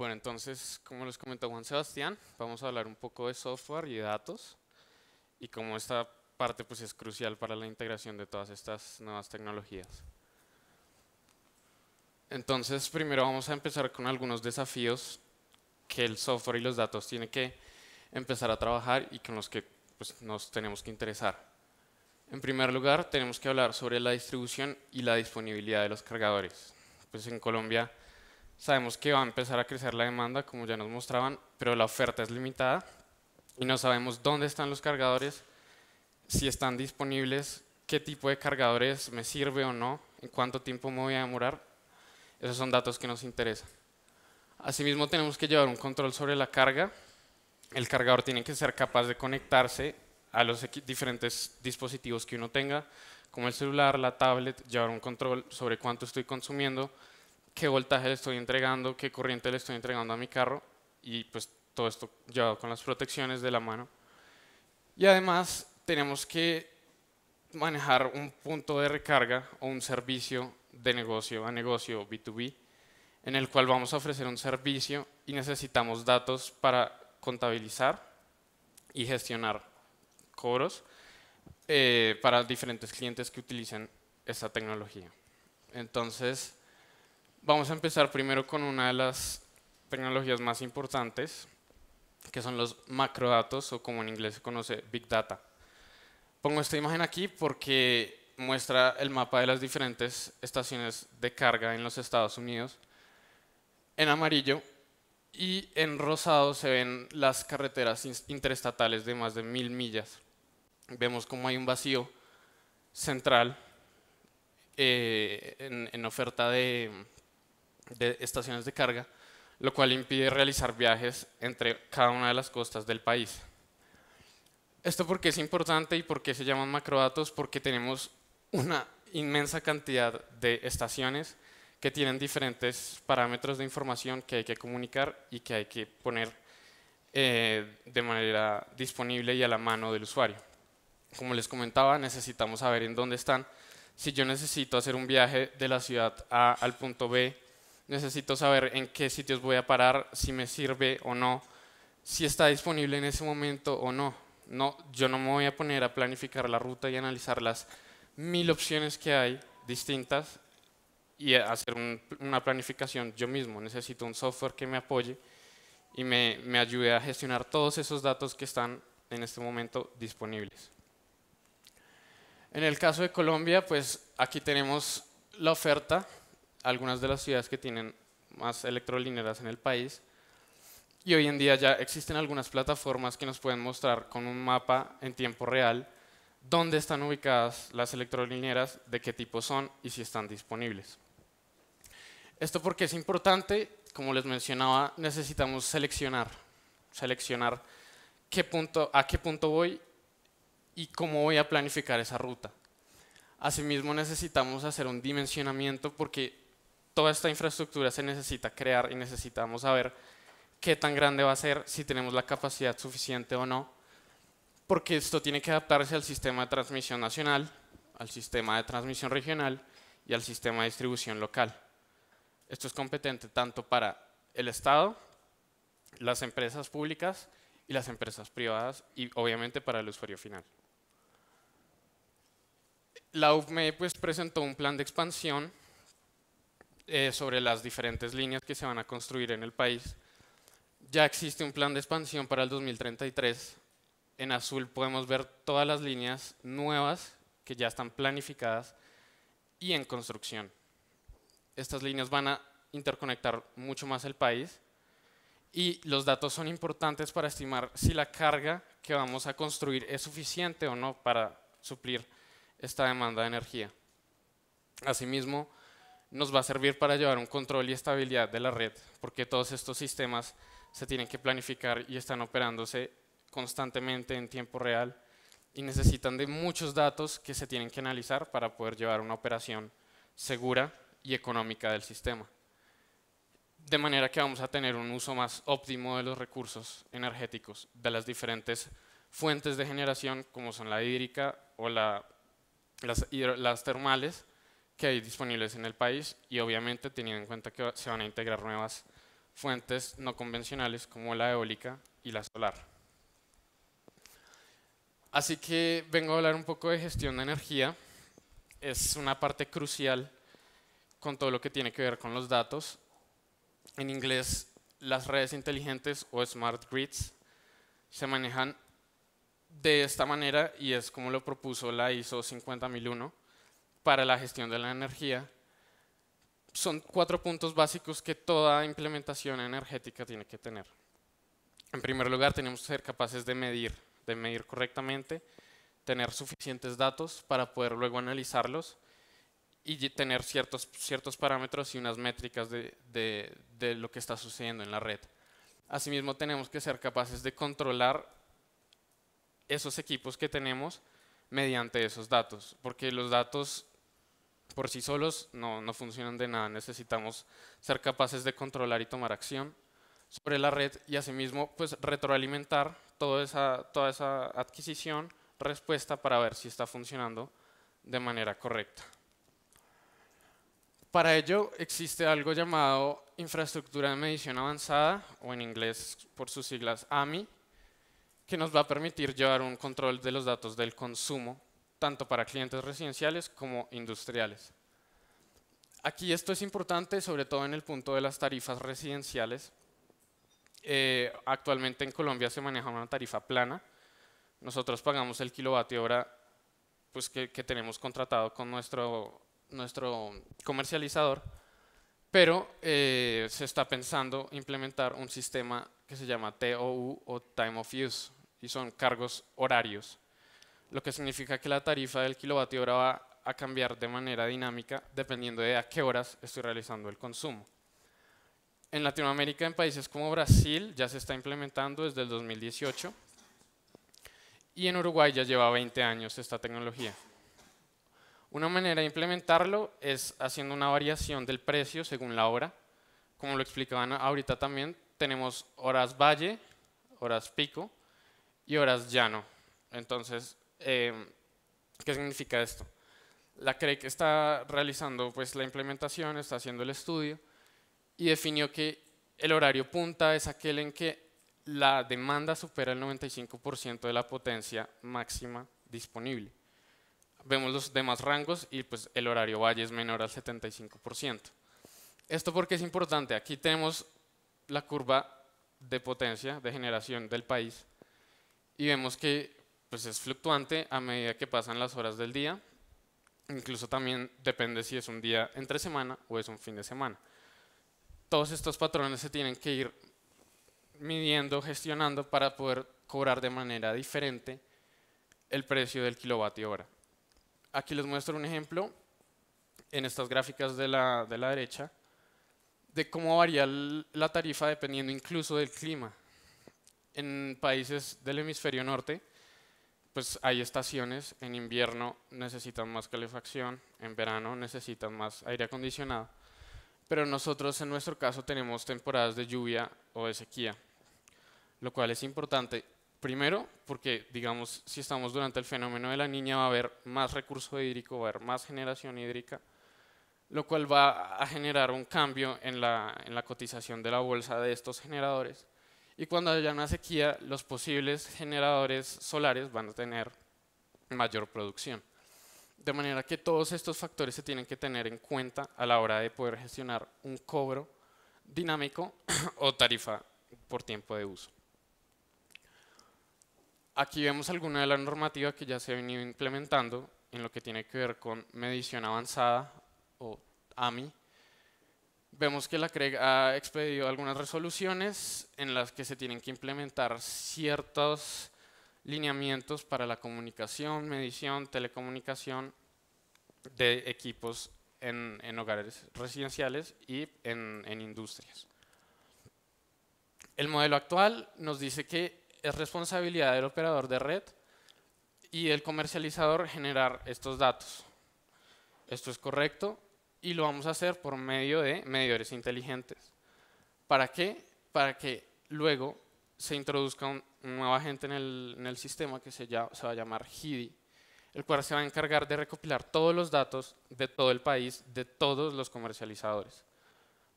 Bueno, entonces, como les comentó Juan Sebastián, vamos a hablar un poco de software y de datos y cómo esta parte pues, es crucial para la integración de todas estas nuevas tecnologías. Entonces, primero vamos a empezar con algunos desafíos que el software y los datos tienen que empezar a trabajar y con los que pues, nos tenemos que interesar. En primer lugar, tenemos que hablar sobre la distribución y la disponibilidad de los cargadores. Pues en Colombia Sabemos que va a empezar a crecer la demanda, como ya nos mostraban, pero la oferta es limitada y no sabemos dónde están los cargadores, si están disponibles, qué tipo de cargadores me sirve o no, en cuánto tiempo me voy a demorar. Esos son datos que nos interesan. Asimismo, tenemos que llevar un control sobre la carga. El cargador tiene que ser capaz de conectarse a los diferentes dispositivos que uno tenga, como el celular, la tablet, llevar un control sobre cuánto estoy consumiendo, qué voltaje le estoy entregando, qué corriente le estoy entregando a mi carro y pues todo esto llevado con las protecciones de la mano. Y además tenemos que manejar un punto de recarga o un servicio de negocio a negocio B2B en el cual vamos a ofrecer un servicio y necesitamos datos para contabilizar y gestionar cobros eh, para diferentes clientes que utilicen esta tecnología. Entonces, Vamos a empezar primero con una de las tecnologías más importantes, que son los macrodatos o como en inglés se conoce Big Data. Pongo esta imagen aquí porque muestra el mapa de las diferentes estaciones de carga en los Estados Unidos en amarillo y en rosado se ven las carreteras interestatales de más de mil millas. Vemos como hay un vacío central eh, en, oferta de, de estaciones de carga, lo cual impide realizar viajes entre cada una de las costas del país. Esto porque es importante y porque se llaman macrodatos, porque tenemos una inmensa cantidad de estaciones que tienen diferentes parámetros de información que hay que comunicar y que hay que poner eh, de manera disponible y a la mano del usuario. Como les comentaba, necesitamos saber en dónde están. Si yo necesito hacer un viaje de la ciudad A al punto B necesito saber en qué sitios voy a parar, si me sirve o no, si está disponible en ese momento o no. no yo no me voy a poner a planificar la ruta y analizar las mil opciones que hay distintas y hacer una planificación yo mismo. Necesito un software que me apoye y me, me ayude a gestionar todos esos datos que están en este momento disponibles. En el caso de Colombia, pues aquí tenemos la oferta algunas de las ciudades que tienen más electrolineras en el país. Y hoy en día ya existen algunas plataformas que nos pueden mostrar con un mapa en tiempo real dónde están ubicadas las electrolineras, de qué tipo son y si están disponibles. Esto porque es importante, como les mencionaba, necesitamos seleccionar, seleccionar qué punto, a qué punto voy y cómo voy a planificar esa ruta. Asimismo necesitamos hacer un dimensionamiento porque toda esta infraestructura se necesita crear y necesitamos saber qué tan grande va a ser, si tenemos la capacidad suficiente o no, porque esto tiene que adaptarse al sistema de transmisión nacional, al sistema de transmisión regional y al sistema de distribución local. Esto es competente tanto para el Estado, las empresas públicas y las empresas privadas y obviamente para el usuario final. La UFME pues, presentó un plan de expansión eh, sobre las diferentes líneas que se van a construir en el país. Ya existe un plan de expansión para el 2033. En azul podemos ver todas las líneas nuevas que ya están planificadas y en construcción. Estas líneas van a interconectar mucho más el país y los datos son importantes para estimar si la carga que vamos a construir es suficiente o no para suplir esta demanda de energía. Asimismo, nos va a servir para llevar un control y estabilidad de la red, porque todos estos sistemas se tienen que planificar y están operándose constantemente en tiempo real y necesitan de muchos datos que se tienen que analizar para poder llevar una operación segura y económica del sistema. De manera que vamos a tener un uso más óptimo de los recursos energéticos, de las diferentes fuentes de generación como son la hídrica o las termales, que hay disponibles en el país y obviamente teniendo en cuenta que se van a integrar nuevas fuentes no convencionales como la eólica y la solar. Así que vengo a hablar un poco de gestión de energía. Es una parte crucial con todo lo que tiene que ver con los datos. En inglés, las redes inteligentes o smart grids se manejan de esta manera y es como lo propuso la ISO 50001 para la gestión de la energía son cuatro puntos básicos que toda implementación energética tiene que tener. En primer lugar, tenemos que ser capaces de medir, de medir correctamente, tener suficientes datos para poder luego analizarlos y tener ciertos, ciertos parámetros y unas métricas de, de lo que está sucediendo en la red. Asimismo, tenemos que ser capaces de controlar esos equipos que tenemos mediante esos datos, porque los datos por sí solos no, funcionan de nada. Necesitamos ser capaces de controlar y tomar acción sobre la red y asimismo pues, retroalimentar toda esa, toda esa adquisición, respuesta para ver si está funcionando de manera correcta. Para ello existe algo llamado infraestructura de medición avanzada, o en inglés por sus siglas AMI, que nos va a permitir llevar un control de los datos del consumo tanto para clientes residenciales como industriales. Aquí esto es importante, sobre todo en el punto de las tarifas residenciales. Eh, actualmente en Colombia se maneja una tarifa plana. Nosotros pagamos el kilovatio hora pues, que, tenemos contratado con nuestro, comercializador, pero eh, se está pensando implementar un sistema que se llama TOU o Time of Use, y son cargos horarios lo que significa que la tarifa del kilovatio hora va a cambiar de manera dinámica dependiendo de a qué horas estoy realizando el consumo. En Latinoamérica, en países como Brasil, ya se está implementando desde el 2018 y en Uruguay ya lleva 20 años esta tecnología. Una manera de implementarlo es haciendo una variación del precio según la hora. Como lo explicaban ahorita también, tenemos horas valle, horas pico y horas llano. Entonces, Em, ¿Qué significa esto? La CREC e está realizando pues, la implementación, está haciendo el estudio y definió que el horario punta es aquel en que la demanda supera el 95% de la potencia máxima disponible. Vemos los demás rangos y pues, el horario valle es menor al 75%. Esto porque es importante. Aquí tenemos la curva de potencia de generación del país y vemos que pues es fluctuante a medida que pasan las horas del día. Incluso también depende si es un día entre semana o es un fin de semana. Todos estos patrones se tienen que ir midiendo, gestionando para poder cobrar de manera diferente el precio del kilovatio hora. Aquí les muestro un ejemplo en estas gráficas de la, de la derecha de cómo varía la tarifa dependiendo incluso del clima. En países del hemisferio norte, pues hay estaciones, en invierno necesitan más calefacción, en verano necesitan más aire acondicionado, pero nosotros en nuestro caso tenemos temporadas de lluvia o de sequía, lo cual es importante, primero porque digamos si estamos durante el fenómeno de la niña va a haber más recurso hídrico, va a haber más generación hídrica, lo cual va a generar un cambio en la, en la cotización de la bolsa de estos generadores y cuando haya una sequía, los posibles generadores solares van a tener mayor producción. De manera que todos estos factores se tienen que tener en cuenta a la hora de poder gestionar un cobro dinámico o tarifa por tiempo de uso. Aquí vemos alguna de las normativa que ya se ha venido implementando en lo que tiene que ver con medición avanzada o AMI vemos que la CREG ha expedido algunas resoluciones en las que se tienen que implementar ciertos lineamientos para la comunicación, medición, telecomunicación de equipos en, hogares residenciales y en, en industrias. El modelo actual nos dice que es responsabilidad del operador de red y del comercializador generar estos datos. Esto es correcto, y lo vamos a hacer por medio de medidores inteligentes. ¿Para qué? Para que luego se introduzca un, nuevo agente en el, sistema que se, se va a llamar HIDI, el cual se va a encargar de recopilar todos los datos de todo el país, de todos los comercializadores.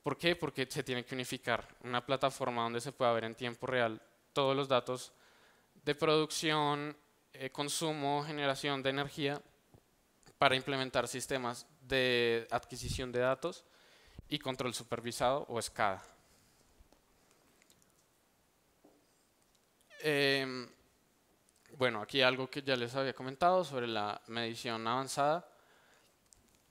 ¿Por qué? Porque se tiene que unificar una plataforma donde se pueda ver en tiempo real todos los datos de producción, eh, consumo, generación de energía para implementar sistemas de adquisición de datos y control supervisado o SCADA. Em, bueno, aquí algo que ya les había comentado sobre la medición avanzada.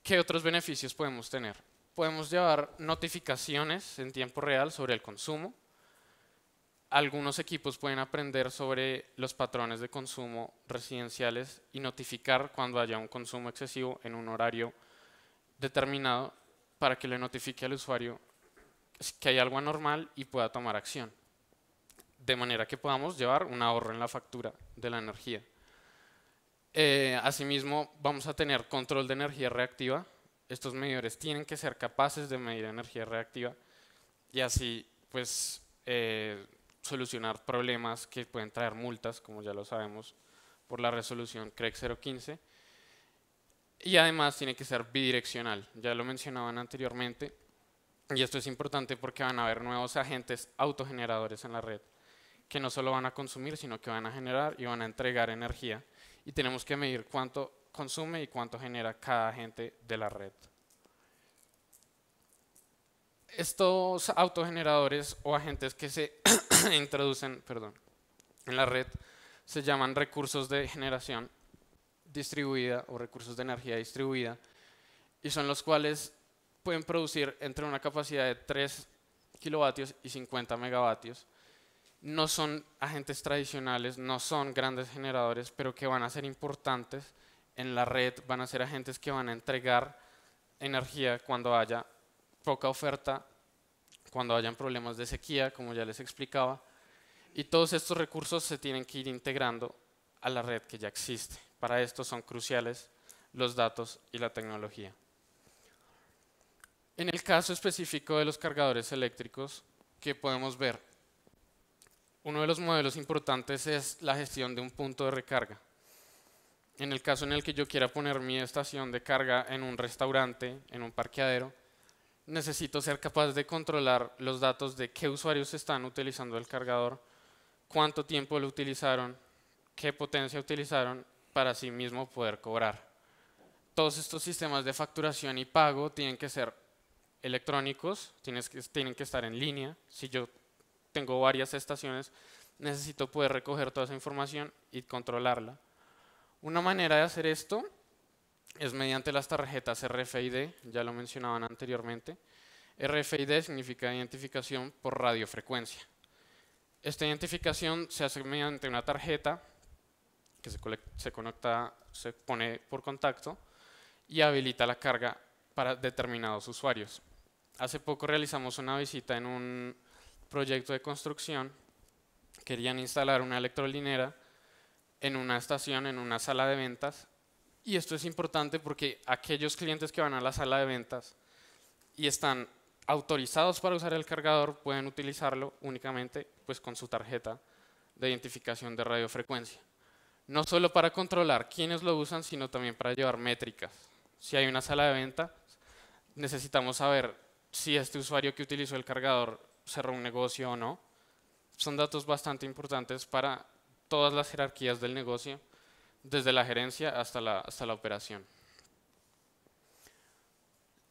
¿Qué otros beneficios podemos tener? Podemos llevar notificaciones en tiempo real sobre el consumo, algunos equipos pueden aprender sobre los patrones de consumo residenciales y notificar cuando haya un consumo excesivo en un horario determinado para que le notifique al usuario que hay algo anormal y pueda tomar acción. De manera que podamos llevar un ahorro en la factura de la energía. Eh, asimismo, vamos a tener control de energía reactiva. Estos medidores tienen que ser capaces de medir energía reactiva y así, pues, eh, solucionar problemas que pueden traer multas, como ya lo sabemos por la resolución CREC 015. E y además tiene que ser bidireccional, ya lo mencionaban anteriormente, y esto es importante porque van a haber nuevos agentes autogeneradores en la red, que no solo van a consumir, sino que van a generar y van a entregar energía, y tenemos que medir cuánto consume y cuánto genera cada agente de la red estos autogeneradores o agentes que se introducen perdón, en la red se llaman recursos de generación distribuida o recursos de energía distribuida y son los cuales pueden producir entre una capacidad de 3 kilovatios y 50 megavatios. No son agentes tradicionales, no son grandes generadores, pero que van a ser importantes en la red, van a ser agentes que van a entregar energía cuando haya poca oferta, cuando hayan problemas de sequía, como ya les explicaba, y todos estos recursos se tienen que ir integrando a la red que ya existe. Para esto son cruciales los datos y la tecnología. En el caso específico de los cargadores eléctricos, que podemos ver? Uno de los modelos importantes es la gestión de un punto de recarga. En el caso en el que yo quiera poner mi estación de carga en un restaurante, en un parqueadero, necesito ser capaz de controlar los datos de qué usuarios están utilizando el cargador, cuánto tiempo lo utilizaron, qué potencia utilizaron para sí mismo poder cobrar. Todos estos sistemas de facturación y pago tienen que ser electrónicos, tienen que estar en línea. Si yo tengo varias estaciones, necesito poder recoger toda esa información y controlarla. Una manera de hacer esto es mediante las tarjetas RFID, ya lo mencionaban anteriormente. RFID significa identificación por radiofrecuencia. Esta identificación se hace mediante una tarjeta que se, conecta, se pone por contacto y habilita la carga para determinados usuarios. Hace poco realizamos una visita en un proyecto de construcción. Querían instalar una electrolinera en una estación, en una sala de ventas, y esto es importante porque aquellos clientes que van a la sala de ventas y están autorizados para usar el cargador pueden utilizarlo únicamente pues, con su tarjeta de identificación de radiofrecuencia. No solo para controlar quiénes lo usan, sino también para llevar métricas. Si hay una sala de ventas, necesitamos saber si este usuario que utilizó el cargador cerró un negocio o no. Son datos bastante importantes para todas las jerarquías del negocio desde la gerencia hasta la, hasta la operación.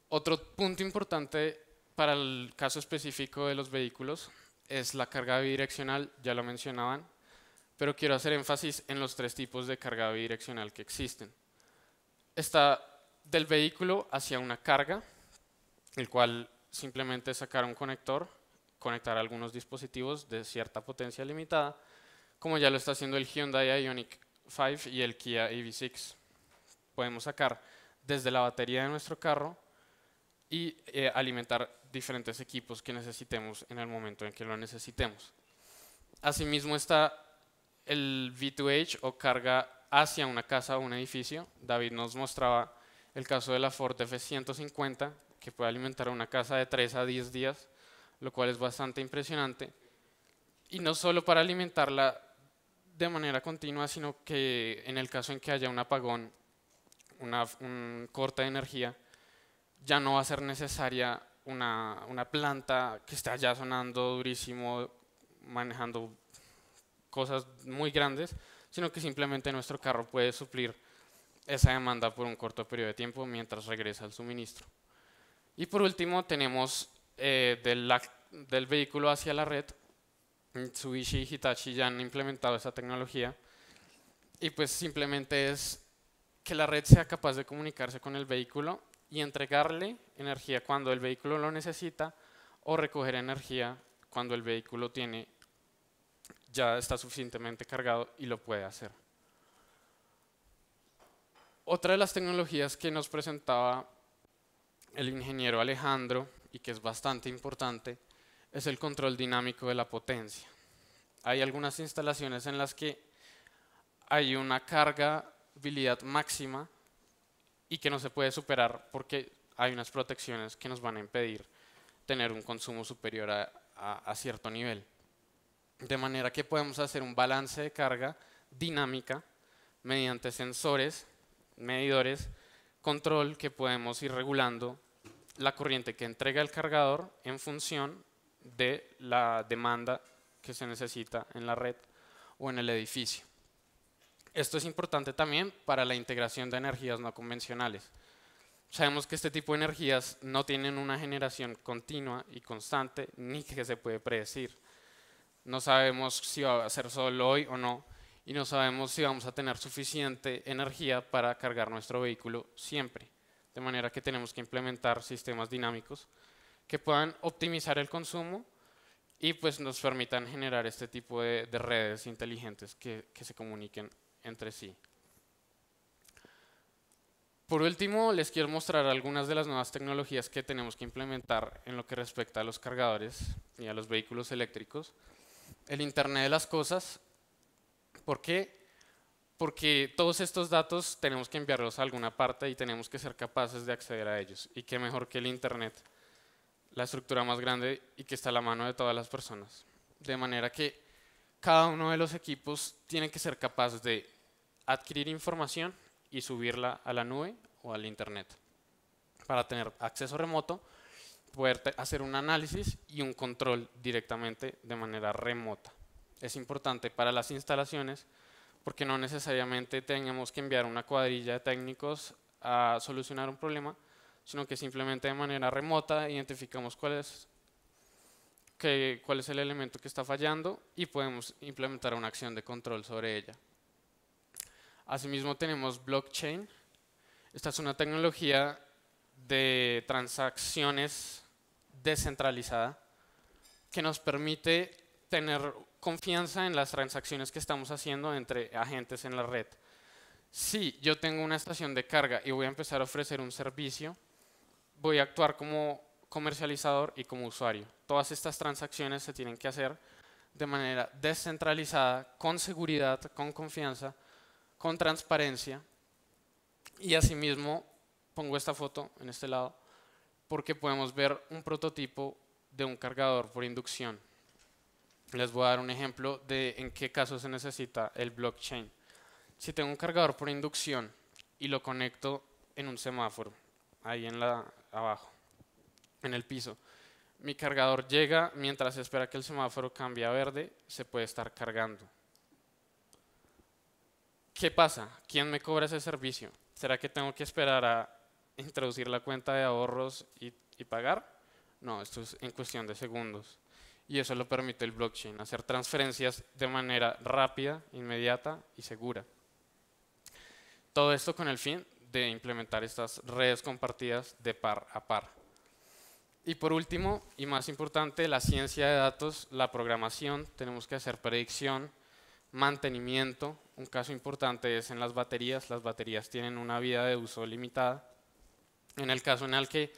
Otro punto importante para el caso específico de los vehículos es la carga bidireccional, ya lo mencionaban, pero quiero hacer énfasis en los tres tipos de carga bidireccional que existen. Está del vehículo hacia una carga, el cual simplemente es sacar un conector, conectar algunos dispositivos de cierta potencia limitada, como ya lo está haciendo el Hyundai Ioniq y el Kia EV6. Podemos sacar desde la batería de nuestro carro y eh, alimentar diferentes equipos que necesitemos en el momento en que lo necesitemos. Asimismo está el V2H o carga hacia una casa o un edificio. David nos mostraba el caso de la Ford F-150, que puede alimentar una casa de 3 a 10 días, lo cual es bastante impresionante. Y no solo para alimentarla de manera continua, sino que en el caso en que haya un apagón, una un corta de energía, ya no va a ser necesaria una, planta que está allá sonando durísimo, manejando cosas muy grandes, sino que simplemente nuestro carro puede suplir esa demanda por un corto periodo de tiempo mientras regresa el suministro. Y por último tenemos eh, del, del vehículo hacia la red Mitsubishi y Hitachi ya han implementado esa tecnología. Y pues simplemente es que la red sea capaz de comunicarse con el vehículo y entregarle energía cuando el vehículo lo necesita o recoger energía cuando el vehículo tiene ya está suficientemente cargado y lo puede hacer. Otra de las tecnologías que nos presentaba el ingeniero Alejandro y que es bastante importante es el control dinámico de la potencia. Hay algunas instalaciones en las que hay una cargabilidad máxima y que no se puede superar porque hay unas protecciones que nos van a impedir tener un consumo superior a, cierto nivel. De manera que podemos hacer un balance de carga dinámica mediante sensores, medidores, control que podemos ir regulando la corriente que entrega el cargador en función de la demanda que se necesita en la red o en el edificio. Esto es importante también para la integración de energías no convencionales. Sabemos que este tipo de energías no tienen una generación continua y constante, ni que se puede predecir. No sabemos si va a ser solo hoy o no, y no sabemos si vamos a tener suficiente energía para cargar nuestro vehículo siempre. De manera que tenemos que implementar sistemas dinámicos que puedan optimizar el consumo y pues nos permitan generar este tipo de, redes inteligentes que, que, se comuniquen entre sí. Por último, les quiero mostrar algunas de las nuevas tecnologías que tenemos que implementar en lo que respecta a los cargadores y a los vehículos eléctricos. El Internet de las Cosas. ¿Por qué? Porque todos estos datos tenemos que enviarlos a alguna parte y tenemos que ser capaces de acceder a ellos. Y qué mejor que el Internet la estructura más grande y que está a la mano de todas las personas. De manera que cada uno de los equipos tiene que ser capaz de adquirir información y subirla a la nube o al Internet para tener acceso remoto, poder hacer un análisis y un control directamente de manera remota. Es importante para las instalaciones porque no necesariamente tengamos que enviar una cuadrilla de técnicos a solucionar un problema, sino que simplemente de manera remota identificamos cuál es, cuál es el elemento que está fallando y podemos implementar una acción de control sobre ella. Asimismo tenemos blockchain. Esta es una tecnología de transacciones descentralizada que nos permite tener confianza en las transacciones que estamos haciendo entre agentes en la red. Si yo tengo una estación de carga y voy a empezar a ofrecer un servicio, voy a actuar como comercializador y como usuario. Todas estas transacciones se tienen que hacer de manera descentralizada, con seguridad, con confianza, con transparencia. Y asimismo, pongo esta foto en este lado, porque podemos ver un prototipo de un cargador por inducción. Les voy a dar un ejemplo de en qué caso se necesita el blockchain. Si tengo un cargador por inducción y lo conecto en un semáforo, ahí en la abajo, en el piso. Mi cargador llega, mientras espera que el semáforo cambie a verde, se puede estar cargando. ¿Qué pasa? ¿Quién me cobra ese servicio? ¿Será que tengo que esperar a introducir la cuenta de ahorros y, y pagar? No, esto es en cuestión de segundos. Y eso lo permite el blockchain, hacer transferencias de manera rápida, inmediata y segura. Todo esto con el fin de implementar estas redes compartidas de par a par. Y por último, y más importante, la ciencia de datos, la programación, tenemos que hacer predicción, mantenimiento, un caso importante es en las baterías, las baterías tienen una vida de uso limitada. En el caso en el que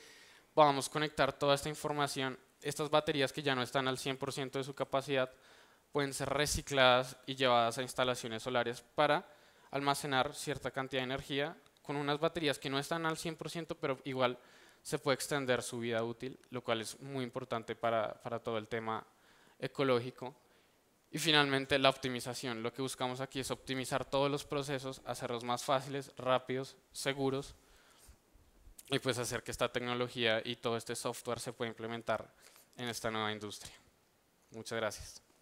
podamos conectar toda esta información, estas baterías que ya no están al 100% de su capacidad, pueden ser recicladas y llevadas a instalaciones solares para almacenar cierta cantidad de energía con unas baterías que no están al 100%, pero igual se puede extender su vida útil, lo cual es muy importante para, para todo el tema ecológico. Y finalmente la optimización. Lo que buscamos aquí es optimizar todos los procesos, hacerlos más fáciles, rápidos, seguros y pues hacer que esta tecnología y todo este software se pueda implementar en esta nueva industria. Muchas gracias.